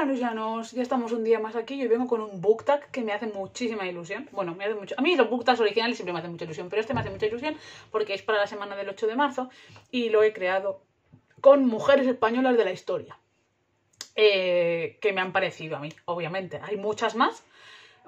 hola ya estamos un día más aquí. y hoy vengo con un book que me hace muchísima ilusión. Bueno, me hace mucho... A mí los book originales siempre me hacen mucha ilusión, pero este me hace mucha ilusión porque es para la semana del 8 de marzo y lo he creado con mujeres españolas de la historia. Eh, que me han parecido a mí, obviamente. Hay muchas más,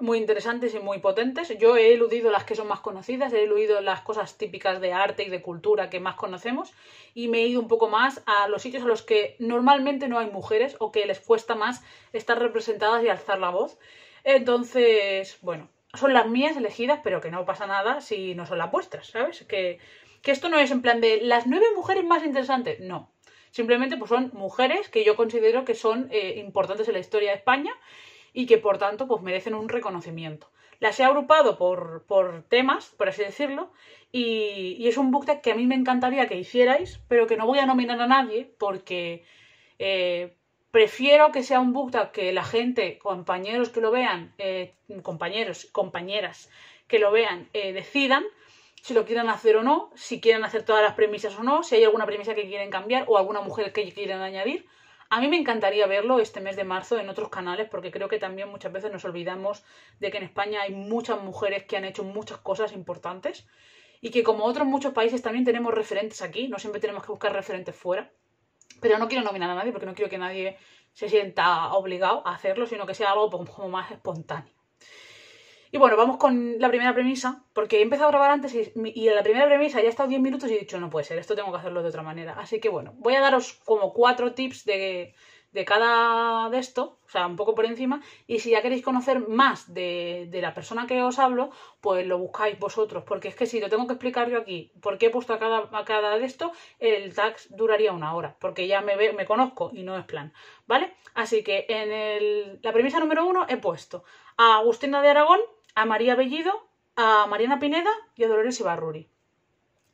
muy interesantes y muy potentes. Yo he eludido las que son más conocidas, he eludido las cosas típicas de arte y de cultura que más conocemos y me he ido un poco más a los sitios a los que normalmente no hay mujeres o que les cuesta más estar representadas y alzar la voz. Entonces, bueno, son las mías elegidas, pero que no pasa nada si no son las vuestras, ¿sabes? Que, esto no es en plan de las nueve mujeres más interesantes, no. Simplemente pues son mujeres que yo considero que son eh, importantes en la historia de España y que por tanto pues merecen un reconocimiento. Las he agrupado por, temas, por así decirlo, y, es un booktag que a mí me encantaría que hicierais, pero que no voy a nominar a nadie porque eh, prefiero que sea un book que la gente, compañeros que lo vean, eh, compañeros, compañeras que lo vean, eh, decidan si lo quieran hacer o no, si quieren hacer todas las premisas o no, si hay alguna premisa que quieren cambiar o alguna mujer que quieran añadir a mí me encantaría verlo este mes de marzo en otros canales porque creo que también muchas veces nos olvidamos de que en España hay muchas mujeres que han hecho muchas cosas importantes y que como otros muchos países también tenemos referentes aquí, no siempre tenemos que buscar referentes fuera. Pero no quiero nominar a nadie porque no quiero que nadie se sienta obligado a hacerlo, sino que sea algo como más espontáneo. Y bueno, vamos con la primera premisa, porque he empezado a grabar antes y, en la primera premisa ya he estado 10 minutos y he dicho, no puede ser, esto tengo que hacerlo de otra manera. Así que bueno, voy a daros como cuatro tips de, cada de esto, o sea, un poco por encima, y si ya queréis conocer más de, de, la persona que os hablo, pues lo buscáis vosotros, porque es que si lo tengo que explicar yo aquí, por qué he puesto a cada, cada de esto, el tax duraría una hora, porque ya me, me conozco y no es plan, ¿vale? Así que en el, la premisa número uno he puesto a Agustina de Aragón, a María Bellido, a Mariana Pineda y a Dolores Ibarruri.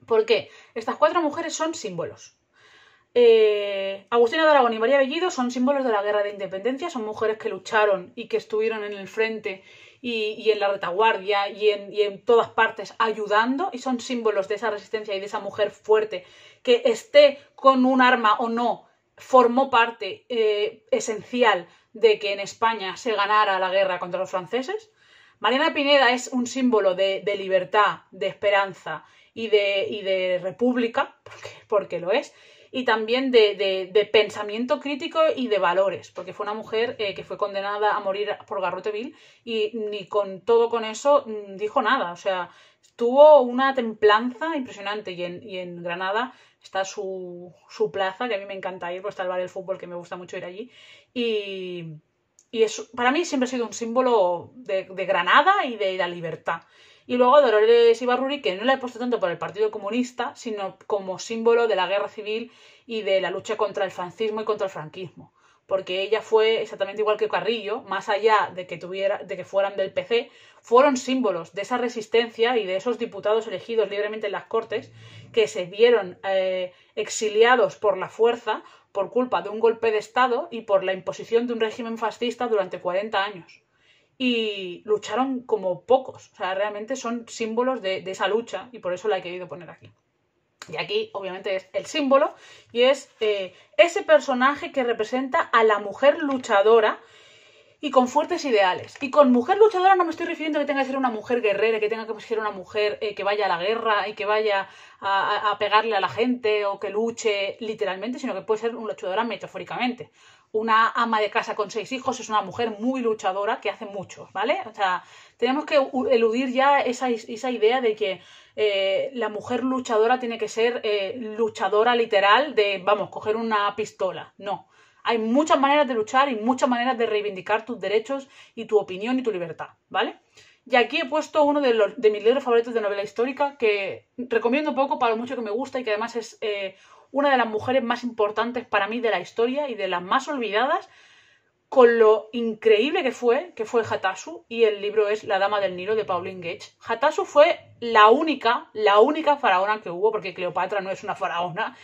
¿Por qué? Estas cuatro mujeres son símbolos. Eh, Agustina de Aragón y María Bellido son símbolos de la guerra de independencia, son mujeres que lucharon y que estuvieron en el frente y, en la retaguardia y en, todas partes ayudando y son símbolos de esa resistencia y de esa mujer fuerte que esté con un arma o no, formó parte eh, esencial de que en España se ganara la guerra contra los franceses. Mariana Pineda es un símbolo de, libertad, de esperanza y de, república, porque, lo es, y también de, pensamiento crítico y de valores, porque fue una mujer eh, que fue condenada a morir por Garroteville y ni con todo con eso mm, dijo nada, o sea, tuvo una templanza impresionante y en, Granada está su, plaza, que a mí me encanta ir, pues está el bar del fútbol, que me gusta mucho ir allí, y, y eso para mí siempre ha sido un símbolo de, Granada y de la libertad. Y luego Dolores Ibarruri, que no la he puesto tanto por el Partido Comunista, sino como símbolo de la guerra civil y de la lucha contra el francismo y contra el franquismo. Porque ella fue exactamente igual que Carrillo, más allá de que, de que fueran del PC, fueron símbolos de esa resistencia y de esos diputados elegidos libremente en las Cortes que se vieron eh, exiliados por la fuerza por culpa de un golpe de Estado y por la imposición de un régimen fascista durante 40 años. Y lucharon como pocos, o sea, realmente son símbolos de, esa lucha y por eso la he querido poner aquí. Y aquí obviamente es el símbolo y es eh, ese personaje que representa a la mujer luchadora y con fuertes ideales. Y con mujer luchadora no me estoy refiriendo a que tenga que ser una mujer guerrera, que tenga que ser una mujer eh, que vaya a la guerra y que vaya a, pegarle a la gente o que luche literalmente, sino que puede ser una luchadora metafóricamente. Una ama de casa con seis hijos es una mujer muy luchadora que hace mucho, ¿vale? O sea, tenemos que eludir ya esa, esa idea de que eh, la mujer luchadora tiene que ser eh, luchadora literal de, vamos, coger una pistola. No hay muchas maneras de luchar y muchas maneras de reivindicar tus derechos y tu opinión y tu libertad, ¿vale? Y aquí he puesto uno de, los, de mis libros favoritos de novela histórica que recomiendo poco para lo mucho que me gusta y que además es eh, una de las mujeres más importantes para mí de la historia y de las más olvidadas con lo increíble que fue, que fue Hatasu, y el libro es La Dama del Nilo de Pauline Gage. Hatasu fue la única, la única faraona que hubo, porque Cleopatra no es una faraona,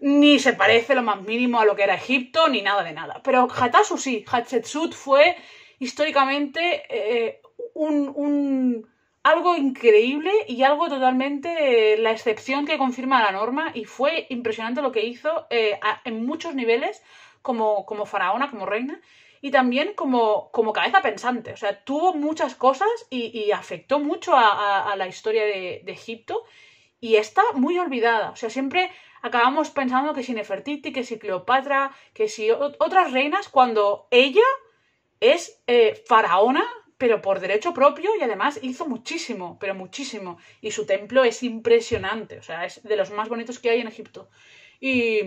ni se parece lo más mínimo a lo que era Egipto, ni nada de nada. Pero Hatasu sí, Hatshepsut fue históricamente eh, un, algo increíble y algo totalmente eh, la excepción que confirma la norma y fue impresionante lo que hizo eh, en muchos niveles como, como faraona, como reina y también como, como cabeza pensante. O sea, tuvo muchas cosas y, afectó mucho a, la historia de, de Egipto y está muy olvidada. O sea, siempre acabamos pensando que si Nefertiti, que si Cleopatra, que si otras reinas, cuando ella es eh, faraona, pero por derecho propio y además hizo muchísimo, pero muchísimo. Y su templo es impresionante, o sea, es de los más bonitos que hay en Egipto. Y,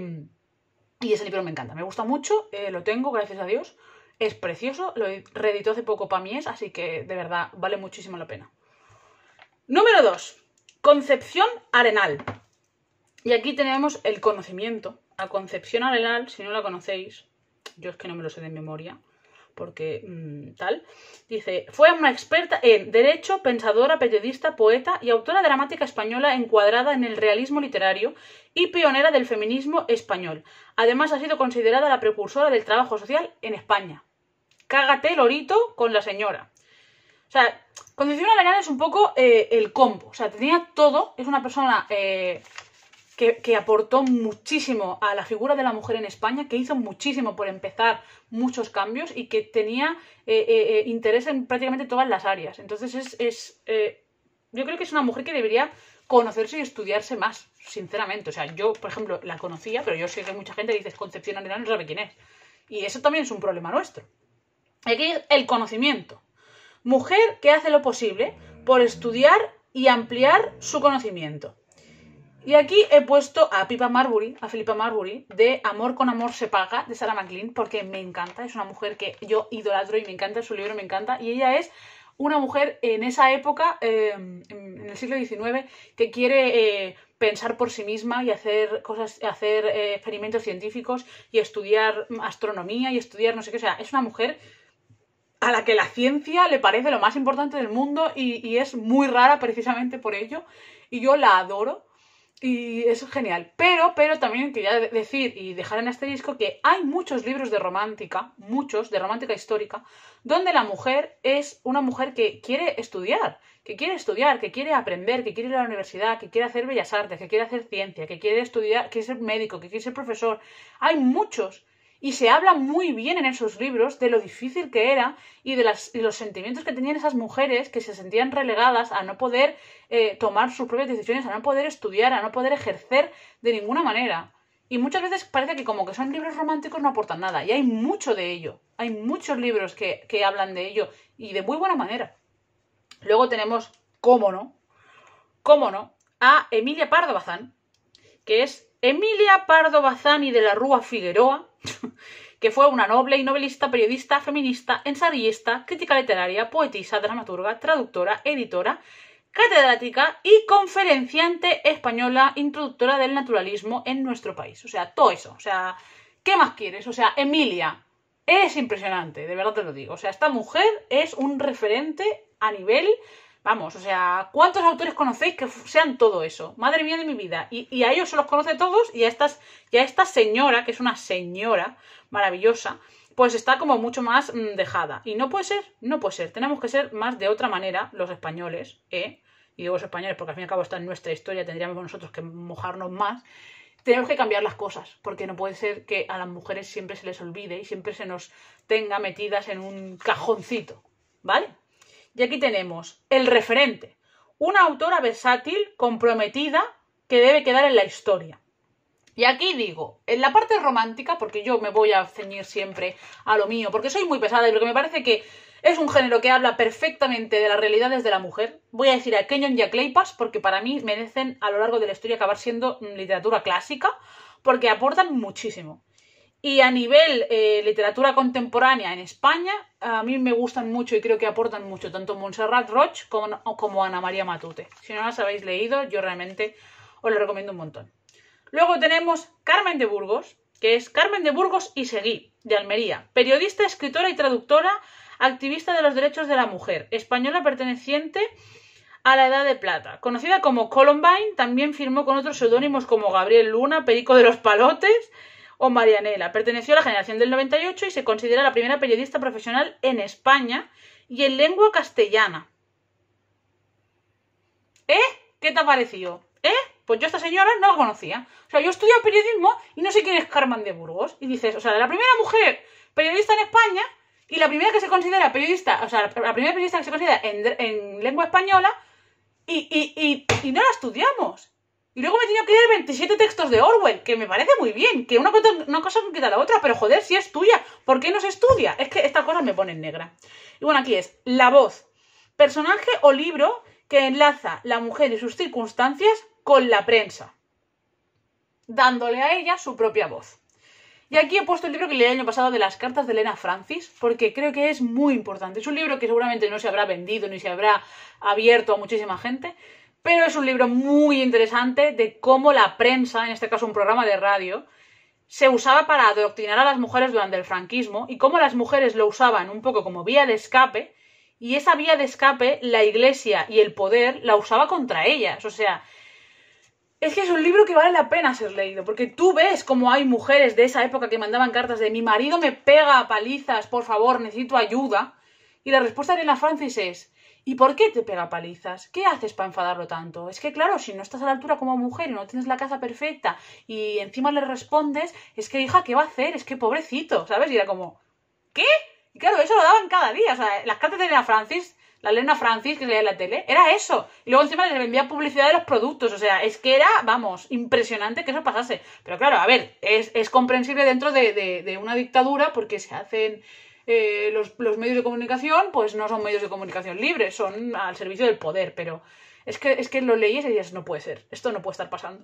y ese libro me encanta, me gusta mucho, eh, lo tengo, gracias a Dios. Es precioso, lo reeditó hace poco Pamies, así que de verdad vale muchísimo la pena. Número 2. Concepción Arenal. Y aquí tenemos el conocimiento. A Concepción Arenal, si no la conocéis, yo es que no me lo sé de memoria, porque mm, tal, dice, fue una experta en derecho, pensadora, periodista, poeta y autora dramática española encuadrada en el realismo literario y pionera del feminismo español. Además ha sido considerada la precursora del trabajo social en España. Cágate, Lorito, con la señora. O sea, Concepción Arenal es un poco eh, el combo. O sea, tenía todo, es una persona eh, que, aportó muchísimo a la figura de la mujer en España, que hizo muchísimo por empezar muchos cambios y que tenía eh, eh, eh, interés en prácticamente todas las áreas. Entonces es, yo creo que es una mujer que debería conocerse y estudiarse más, sinceramente. O sea, yo, por ejemplo, la conocía, pero yo sé que mucha gente dice Concepción y no sabe quién es. Y eso también es un problema nuestro. Aquí es el conocimiento. Mujer que hace lo posible por estudiar y ampliar su conocimiento y aquí he puesto a Pipa Marbury, a Filipa Marbury, de Amor con Amor se paga, de Sarah McLean, porque me encanta, es una mujer que yo idolatro y me encanta, su libro me encanta, y ella es una mujer en esa época, em, en el siglo XIX, que quiere eh, pensar por sí misma y hacer cosas, hacer eh, experimentos científicos y estudiar astronomía y estudiar no sé qué. O sea, es una mujer a la que la ciencia le parece lo más importante del mundo y, y es muy rara precisamente por ello. Y yo la adoro y eso es genial. Pero, pero también quería decir y dejar en este disco que hay muchos libros de romántica, muchos, de romántica histórica, donde la mujer es una mujer que quiere estudiar, que quiere estudiar, que quiere aprender, que quiere ir a la universidad, que quiere hacer bellas artes, que quiere hacer ciencia, que quiere estudiar, que quiere ser médico, que quiere ser profesor. Hay muchos y se habla muy bien en esos libros de lo difícil que era y de las, los sentimientos que tenían esas mujeres que se sentían relegadas a no poder eh, tomar sus propias decisiones, a no poder estudiar, a no poder ejercer de ninguna manera. Y muchas veces parece que como que son libros románticos no aportan nada. Y hay mucho de ello. Hay muchos libros que, que hablan de ello y de muy buena manera. Luego tenemos, cómo no, cómo no, a Emilia Pardo Bazán, que es Emilia Pardo Bazán y de la Rúa Figueroa, que fue una noble y novelista, periodista, feminista, ensayista, crítica literaria, poetisa, dramaturga, traductora, editora, catedrática y conferenciante española, introductora del naturalismo en nuestro país. O sea, todo eso. O sea, ¿qué más quieres? O sea, Emilia, es impresionante, de verdad te lo digo. O sea, esta mujer es un referente a nivel Vamos, o sea, ¿cuántos autores conocéis que sean todo eso? Madre mía de mi vida. Y, a ellos se los conoce todos y a, y a esta señora, que es una señora maravillosa, pues está como mucho más mm, dejada. Y no puede ser, no puede ser. Tenemos que ser más de otra manera los españoles, ¿eh? Y digo los españoles porque al fin y al cabo está en nuestra historia, tendríamos nosotros que mojarnos más. Tenemos que cambiar las cosas, porque no puede ser que a las mujeres siempre se les olvide y siempre se nos tenga metidas en un cajoncito, ¿vale? Y aquí tenemos el referente, una autora versátil, comprometida, que debe quedar en la historia. Y aquí digo, en la parte romántica, porque yo me voy a ceñir siempre a lo mío, porque soy muy pesada y porque me parece que es un género que habla perfectamente de las realidades de la mujer. Voy a decir a Kenyon y a Cleipas, porque para mí merecen a lo largo de la historia acabar siendo literatura clásica, porque aportan muchísimo. Y a nivel eh, literatura contemporánea en España, a mí me gustan mucho y creo que aportan mucho, tanto Montserrat Roch como, como Ana María Matute. Si no las habéis leído, yo realmente os lo recomiendo un montón. Luego tenemos Carmen de Burgos, que es Carmen de Burgos y Seguí, de Almería, periodista, escritora y traductora, activista de los derechos de la mujer, española perteneciente a la Edad de Plata. Conocida como Columbine, también firmó con otros seudónimos como Gabriel Luna, Perico de los Palotes o Marianela. Perteneció a la generación del 98 y se considera la primera periodista profesional en España y en lengua castellana. ¿Eh? ¿Qué te ha parecido? ¿Eh? Pues yo esta señora no la conocía. O sea, yo estudio periodismo y no sé quién es Carmen de Burgos. Y dices, o sea, la primera mujer periodista en España y la primera que se considera periodista, o sea, la primera periodista que se considera en, lengua española y, y no la estudiamos. Y luego me he tenido que leer 27 textos de Orwell, que me parece muy bien, que una cosa, una cosa quita la otra, pero joder, si es tuya, ¿por qué no se estudia? Es que estas cosas me ponen negra. Y bueno, aquí es, la voz, personaje o libro que enlaza la mujer y sus circunstancias con la prensa, dándole a ella su propia voz. Y aquí he puesto el libro que leí el año pasado de las cartas de Elena Francis, porque creo que es muy importante. Es un libro que seguramente no se habrá vendido ni se habrá abierto a muchísima gente, pero es un libro muy interesante de cómo la prensa, en este caso un programa de radio, se usaba para adoctrinar a las mujeres durante el franquismo y cómo las mujeres lo usaban un poco como vía de escape y esa vía de escape la iglesia y el poder la usaba contra ellas. O sea, es que es un libro que vale la pena ser leído porque tú ves cómo hay mujeres de esa época que mandaban cartas de mi marido me pega a palizas, por favor, necesito ayuda. Y la respuesta de la Francis es ¿Y por qué te pega palizas? ¿Qué haces para enfadarlo tanto? Es que claro, si no estás a la altura como mujer y no tienes la casa perfecta y encima le respondes, es que hija, ¿qué va a hacer? Es que pobrecito, ¿sabes? Y era como, ¿qué? Y claro, eso lo daban cada día. O sea, las cartas de Elena Francis, la Lena Francis que leía en la tele, era eso. Y luego encima le envía publicidad de los productos. O sea, es que era, vamos, impresionante que eso pasase. Pero claro, a ver, es, comprensible dentro de una dictadura porque se hacen eh, los, medios de comunicación, pues no son medios de comunicación libres, son al servicio del poder, pero es que, es que lo leyes y no puede ser, esto no puede estar pasando.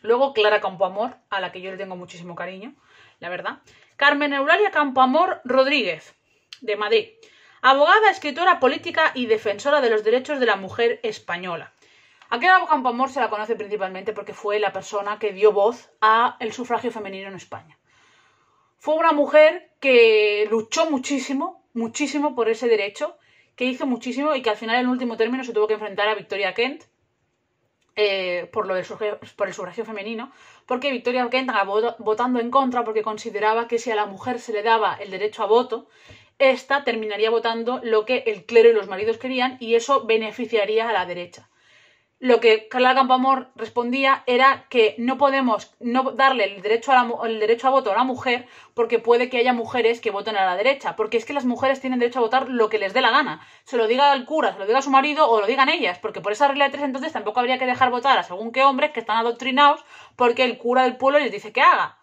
Luego Clara Campoamor, a la que yo le tengo muchísimo cariño, la verdad. Carmen Eulalia Campoamor Rodríguez, de Madrid. Abogada, escritora política y defensora de los derechos de la mujer española. A Clara Campoamor se la conoce principalmente porque fue la persona que dio voz al sufragio femenino en España. Fue una mujer que luchó muchísimo, muchísimo por ese derecho, que hizo muchísimo y que al final en último término se tuvo que enfrentar a Victoria Kent eh, por, lo del el sufragio femenino, porque Victoria Kent votando en contra porque consideraba que si a la mujer se le daba el derecho a voto, esta terminaría votando lo que el clero y los maridos querían y eso beneficiaría a la derecha lo que Clara Campoamor respondía era que no podemos no darle el derecho, a el derecho a voto a la mujer porque puede que haya mujeres que voten a la derecha, porque es que las mujeres tienen derecho a votar lo que les dé la gana, se lo diga al cura, se lo diga a su marido o lo digan ellas, porque por esa regla de tres entonces tampoco habría que dejar votar a según qué hombres que están adoctrinados porque el cura del pueblo les dice que haga.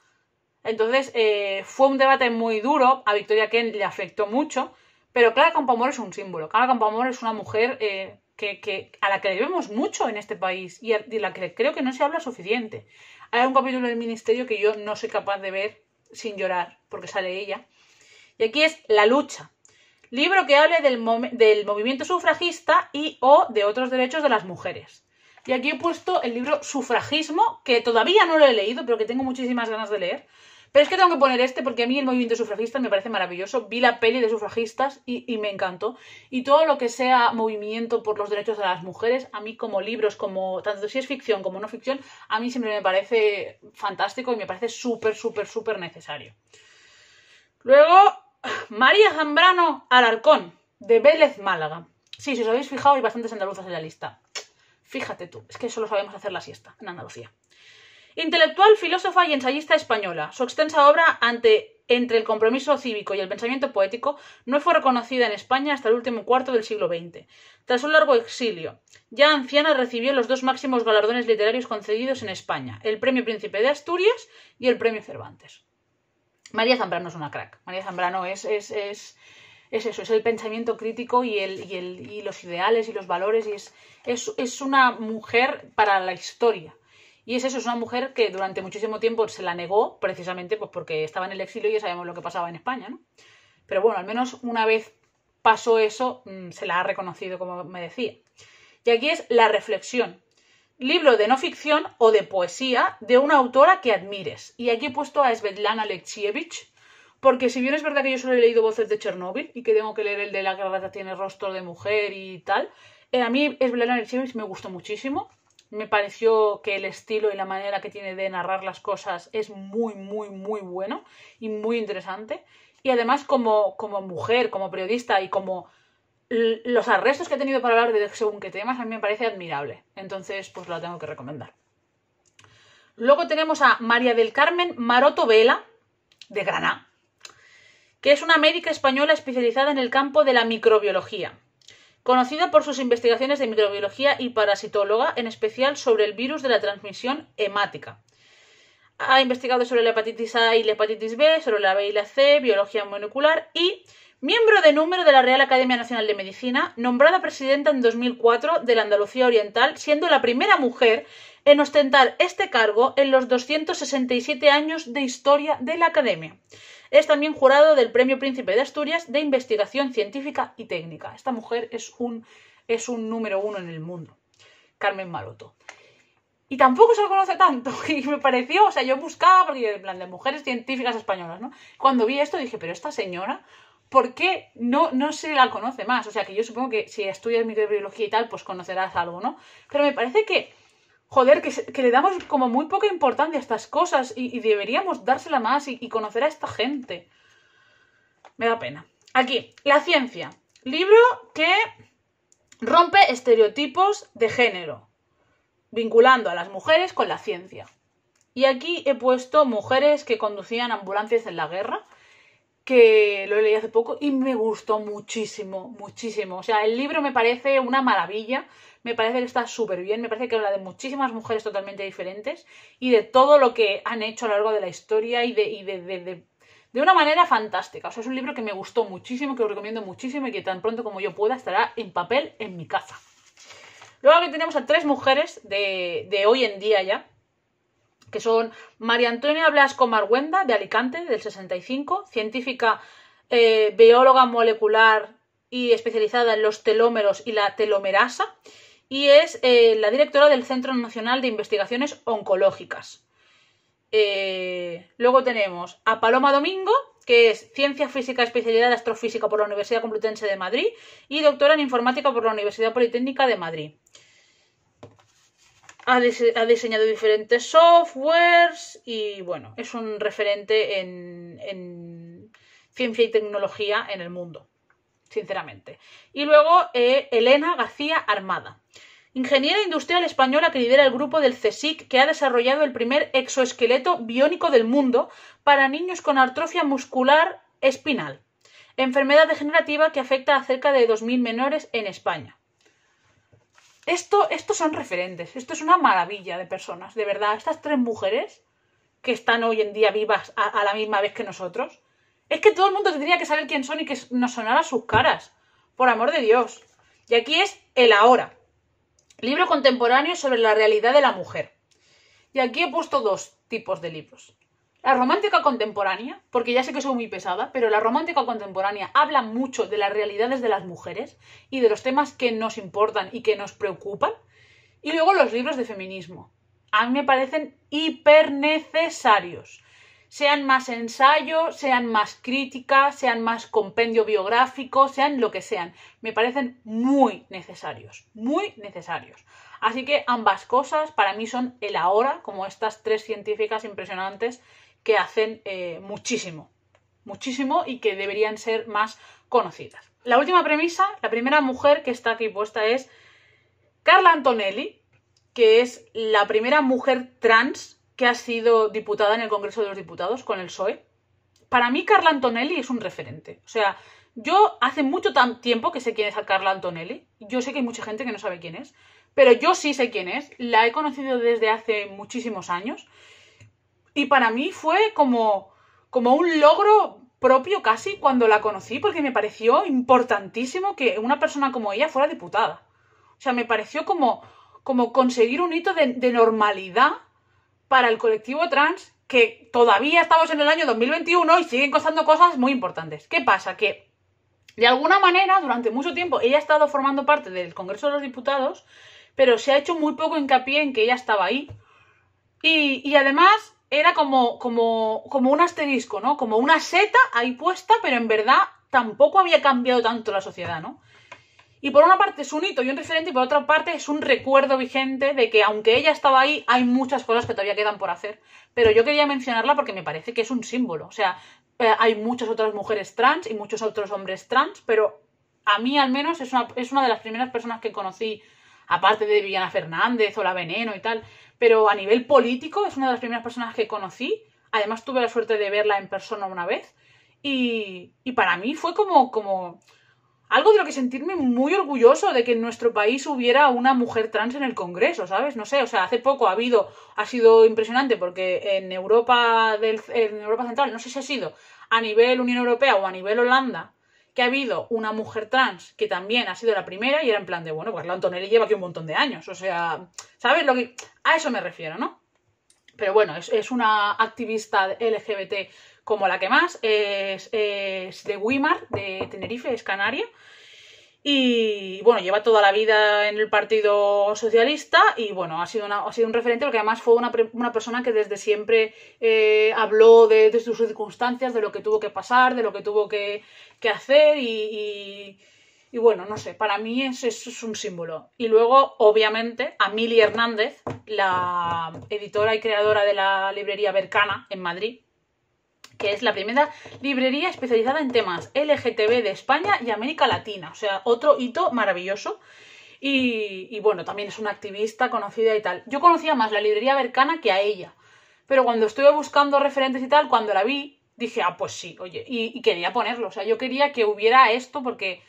Entonces eh, fue un debate muy duro, a Victoria Ken le afectó mucho, pero Clara Campoamor es un símbolo, Clara Campoamor es una mujer... Eh, que, a la que debemos mucho en este país y de la que creo que no se habla suficiente. Hay un capítulo del ministerio que yo no soy capaz de ver sin llorar, porque sale ella. Y aquí es La lucha. Libro que hable del, del movimiento sufragista y o de otros derechos de las mujeres. Y aquí he puesto el libro Sufragismo, que todavía no lo he leído, pero que tengo muchísimas ganas de leer, pero es que tengo que poner este porque a mí el movimiento sufragista me parece maravilloso. Vi la peli de sufragistas y, me encantó. Y todo lo que sea movimiento por los derechos de las mujeres, a mí como libros, como tanto si es ficción como no ficción, a mí siempre me parece fantástico y me parece súper, súper, súper necesario. Luego, María Zambrano Alarcón, de Vélez Málaga. Sí, si os habéis fijado, hay bastantes andaluzas en la lista. Fíjate tú, es que solo sabemos hacer la siesta en Andalucía. Intelectual, filósofa y ensayista española. Su extensa obra entre el compromiso cívico y el pensamiento poético no fue reconocida en España hasta el último cuarto del siglo XX. Tras un largo exilio, ya anciana recibió los dos máximos galardones literarios concedidos en España, el Premio Príncipe de Asturias y el Premio Cervantes. María Zambrano es una crack. María Zambrano es, eso, es el pensamiento crítico y, el, los ideales y los valores y es una mujer para la historia. Y es eso, es una mujer que durante muchísimo tiempo se la negó, precisamente pues porque estaba en el exilio y ya sabemos lo que pasaba en España, ¿no? Pero bueno, al menos una vez pasó eso, mm, se la ha reconocido, como me decía. Y aquí es La Reflexión, libro de no ficción o de poesía de una autora que admires. Y aquí he puesto a Svetlana Alexievich, porque si bien es verdad que yo solo he leído Voces de Chernóbil y que tengo que leer el de La que tiene rostro de mujer y tal, eh, a mí Svetlana Alexievich me gustó muchísimo me pareció que el estilo y la manera que tiene de narrar las cosas es muy, muy, muy bueno y muy interesante. Y además como, mujer, como periodista y como los arrestos que ha tenido para hablar de según qué temas, a mí me parece admirable. Entonces, pues lo tengo que recomendar. Luego tenemos a María del Carmen Maroto Vela, de Granada, que es una médica española especializada en el campo de la microbiología. Conocida por sus investigaciones de microbiología y parasitóloga, en especial sobre el virus de la transmisión hemática. Ha investigado sobre la hepatitis A y la hepatitis B, sobre la B y la C, biología molecular y miembro de número de la Real Academia Nacional de Medicina, nombrada presidenta en 2004 de la Andalucía Oriental, siendo la primera mujer en ostentar este cargo en los 267 años de historia de la Academia. Es también jurado del Premio Príncipe de Asturias de Investigación Científica y Técnica. Esta mujer es un, es un número uno en el mundo. Carmen Maroto. Y tampoco se la conoce tanto. Y me pareció, o sea, yo buscaba, porque en plan de mujeres científicas españolas, ¿no? Cuando vi esto dije, pero esta señora, ¿por qué no, no se la conoce más? O sea, que yo supongo que si estudias microbiología y tal, pues conocerás algo, ¿no? Pero me parece que joder, que, le damos como muy poca importancia a estas cosas y, deberíamos dársela más y, conocer a esta gente. Me da pena. Aquí, La ciencia. Libro que rompe estereotipos de género, vinculando a las mujeres con la ciencia. Y aquí he puesto mujeres que conducían ambulancias en la guerra, que lo leí hace poco y me gustó muchísimo, muchísimo. O sea, el libro me parece una maravilla me parece que está súper bien, me parece que habla de muchísimas mujeres totalmente diferentes y de todo lo que han hecho a lo largo de la historia y de, una manera fantástica. O sea, es un libro que me gustó muchísimo, que lo recomiendo muchísimo y que tan pronto como yo pueda estará en papel en mi casa. Luego aquí tenemos a tres mujeres de, hoy en día ya, que son María Antonia Blasco Marguenda, de Alicante, del 65, científica, eh, bióloga molecular y especializada en los telómeros y la telomerasa y es eh, la directora del Centro Nacional de Investigaciones Oncológicas. Eh, luego tenemos a Paloma Domingo, que es Ciencia Física Especialidad de Astrofísica por la Universidad Complutense de Madrid y doctora en Informática por la Universidad Politécnica de Madrid. Ha, diseñado diferentes softwares y bueno, es un referente en ciencia y tecnología en el mundo sinceramente. Y luego eh, Elena García Armada. Ingeniera industrial española que lidera el grupo del CSIC que ha desarrollado el primer exoesqueleto biónico del mundo para niños con artrofia muscular espinal, enfermedad degenerativa que afecta a cerca de 2.000 menores en España. Esto, estos son referentes, esto es una maravilla de personas, de verdad. Estas tres mujeres que están hoy en día vivas a la misma vez que nosotros, es que todo el mundo tendría que saber quién son y que nos sonaran sus caras. Por amor de Dios. Y aquí es El Ahora. Libro contemporáneo sobre la realidad de la mujer. Y aquí he puesto dos tipos de libros. La romántica contemporánea, porque ya sé que soy muy pesada, pero la romántica contemporánea habla mucho de las realidades de las mujeres y de los temas que nos importan y que nos preocupan. Y luego los libros de feminismo. A mí me parecen hiper necesarios sean más ensayos, sean más críticas, sean más compendio biográfico, sean lo que sean. Me parecen muy necesarios, muy necesarios. Así que ambas cosas para mí son el ahora, como estas tres científicas impresionantes que hacen eh, muchísimo, muchísimo y que deberían ser más conocidas. La última premisa, la primera mujer que está aquí puesta es Carla Antonelli, que es la primera mujer trans que ha sido diputada en el Congreso de los Diputados con el PSOE. Para mí Carla Antonelli es un referente. O sea, yo hace mucho tiempo que sé quién es Carla Antonelli. Yo sé que hay mucha gente que no sabe quién es, pero yo sí sé quién es. La he conocido desde hace muchísimos años. Y para mí fue como, como un logro propio casi cuando la conocí, porque me pareció importantísimo que una persona como ella fuera diputada. O sea, me pareció como, como conseguir un hito de normalidad para el colectivo trans que todavía estamos en el año 2021 y siguen costando cosas muy importantes. ¿Qué pasa? Que de alguna manera, durante mucho tiempo, ella ha estado formando parte del Congreso de los Diputados, pero se ha hecho muy poco hincapié en que ella estaba ahí. Y, y además era como, como, como un asterisco, ¿no? Como una seta ahí puesta, pero en verdad tampoco había cambiado tanto la sociedad, ¿no? Y por una parte es un hito y un referente, y por otra parte es un recuerdo vigente de que aunque ella estaba ahí, hay muchas cosas que todavía quedan por hacer. Pero yo quería mencionarla porque me parece que es un símbolo. O sea, eh, hay muchas otras mujeres trans y muchos otros hombres trans, pero a mí al menos es una, es una de las primeras personas que conocí, aparte de Villana Fernández o La Veneno y tal, pero a nivel político es una de las primeras personas que conocí. Además tuve la suerte de verla en persona una vez. Y, y para mí fue como, como algo de lo que sentirme muy orgulloso de que en nuestro país hubiera una mujer trans en el Congreso, ¿sabes? No sé, o sea, hace poco ha habido, ha sido impresionante porque en Europa, del, Europa Central, no sé si ha sido a nivel Unión Europea o a nivel Holanda, que ha habido una mujer trans que también ha sido la primera y era en plan de, bueno, pues la Antonelli lleva aquí un montón de años, o sea, ¿sabes? Lo que, a eso me refiero, ¿no? Pero bueno, es una activista LGBT como la que más, es, de Wimar, de Tenerife, es canaria. Y bueno, lleva toda la vida en el Partido Socialista y bueno, ha sido, ha sido un referente porque además fue una, persona que desde siempre eh, habló de, sus circunstancias, de lo que tuvo que pasar, de lo que tuvo que, que hacer y, bueno, no sé, para mí es, es un símbolo. Y luego, obviamente, Mili Hernández, la editora y creadora de la librería Bercana en Madrid, que es la primera librería especializada en temas LGTB de España y América Latina. O sea, otro hito maravilloso. Y, bueno, también es una activista conocida y tal. Yo conocía más la librería Bercana que a ella. Pero cuando estuve buscando referentes y tal, cuando la vi, dije, ah, pues sí, oye, y, quería ponerlo. O sea, yo quería que hubiera esto porque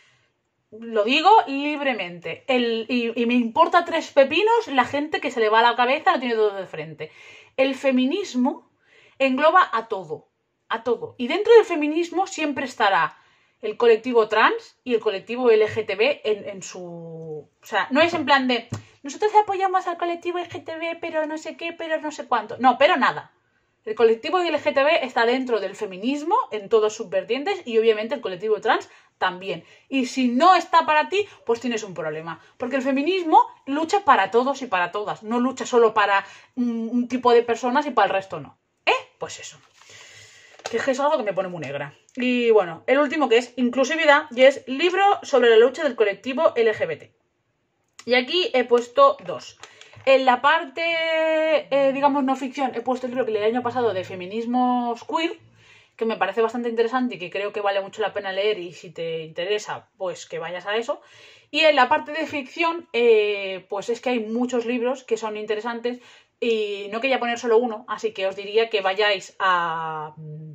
lo digo libremente. y, y, me importa tres pepinos la gente que se le va a la cabeza, lo tiene todo de frente. El feminismo engloba a todo a todo. Y dentro del feminismo siempre estará el colectivo trans y el colectivo LGTB en, su... O sea, no es en plan de, nosotros apoyamos al colectivo LGTB, pero no sé qué, pero no sé cuánto. No, pero nada. El colectivo LGTB está dentro del feminismo en todos sus vertientes y obviamente el colectivo trans también. Y si no está para ti, pues tienes un problema. Porque el feminismo lucha para todos y para todas. No lucha solo para un tipo de personas y para el resto no. ¿Eh? Pues eso que es algo que me pone muy negra. Y bueno, el último que es inclusividad y es libro sobre la lucha del colectivo LGBT. Y aquí he puesto dos. En la parte, eh, digamos, no ficción, he puesto el libro que leí el año pasado de feminismo queer, que me parece bastante interesante y que creo que vale mucho la pena leer y si te interesa, pues que vayas a eso. Y en la parte de ficción, eh, pues es que hay muchos libros que son interesantes, y no quería poner solo uno, así que os diría que vayáis a mm,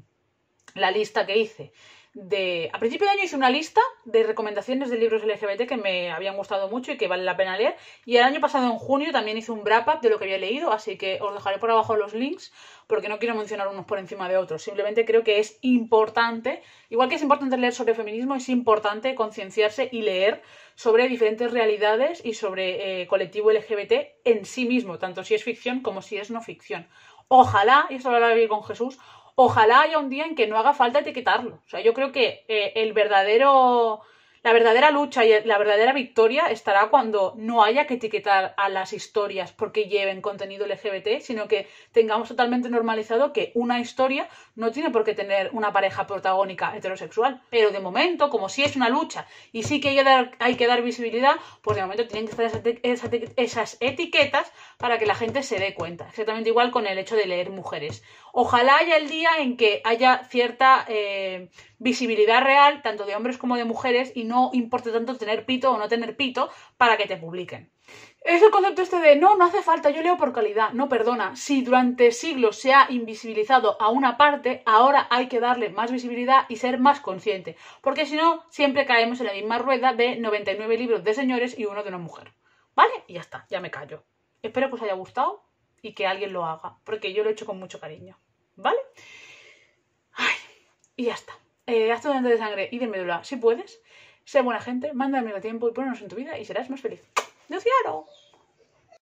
la lista que hice de... A principio de año hice una lista de recomendaciones de libros LGBT que me habían gustado mucho y que vale la pena leer. Y el año pasado, en junio, también hice un wrap-up de lo que había leído, así que os dejaré por abajo los links porque no quiero mencionar unos por encima de otros. Simplemente creo que es importante, igual que es importante leer sobre feminismo, es importante concienciarse y leer sobre diferentes realidades y sobre eh, colectivo LGBT en sí mismo, tanto si es ficción como si es no ficción. Ojalá, y esto lo hablaba con Jesús, Ojalá haya un día en que no haga falta etiquetarlo. O sea, yo creo que eh, el verdadero la verdadera lucha y la verdadera victoria estará cuando no haya que etiquetar a las historias porque lleven contenido LGBT, sino que tengamos totalmente normalizado que una historia no tiene por qué tener una pareja protagónica heterosexual. Pero de momento, como si es una lucha y sí que hay que dar, visibilidad, pues de momento tienen que estar esas, etiquetas para que la gente se dé cuenta. Exactamente igual con el hecho de leer mujeres. Ojalá haya el día en que haya cierta... Eh, visibilidad real, tanto de hombres como de mujeres, y no importa tanto tener pito o no tener pito para que te publiquen. Es el concepto este de no, no hace falta, yo leo por calidad. No, perdona, si durante siglos se ha invisibilizado a una parte, ahora hay que darle más visibilidad y ser más consciente, porque si no, siempre caemos en la misma rueda de 99 libros de señores y uno de una mujer. ¿Vale? Y ya está, ya me callo. Espero que os haya gustado y que alguien lo haga, porque yo lo he hecho con mucho cariño. ¿Vale? y ya está eh, haz tu donante de sangre y de médula si puedes, sé buena gente, manda al mismo tiempo y ponernos en tu vida y serás más feliz. ¡Luciano!